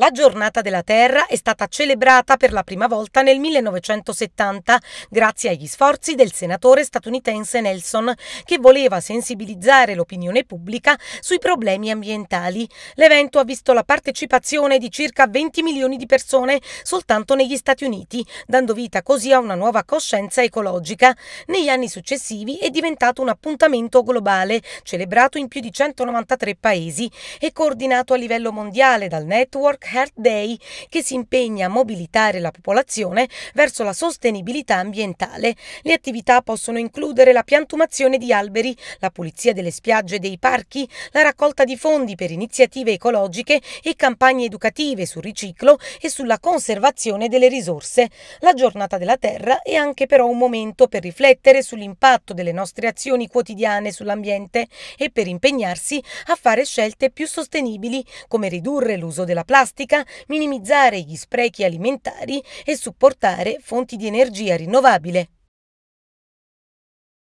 La giornata della Terra è stata celebrata per la prima volta nel 1970 grazie agli sforzi del senatore statunitense Nelson che voleva sensibilizzare l'opinione pubblica sui problemi ambientali. L'evento ha visto la partecipazione di circa 20 milioni di persone soltanto negli Stati Uniti, dando vita così a una nuova coscienza ecologica. Negli anni successivi è diventato un appuntamento globale, celebrato in più di 193 paesi e coordinato a livello mondiale dal network Heart Day che si impegna a mobilitare la popolazione verso la sostenibilità ambientale. Le attività possono includere la piantumazione di alberi, la pulizia delle spiagge e dei parchi, la raccolta di fondi per iniziative ecologiche e campagne educative sul riciclo e sulla conservazione delle risorse. La giornata della Terra è anche però un momento per riflettere sull'impatto delle nostre azioni quotidiane sull'ambiente e per impegnarsi a fare scelte più sostenibili come ridurre l'uso della plastica plastica, minimizzare gli sprechi alimentari e supportare fonti di energia rinnovabile.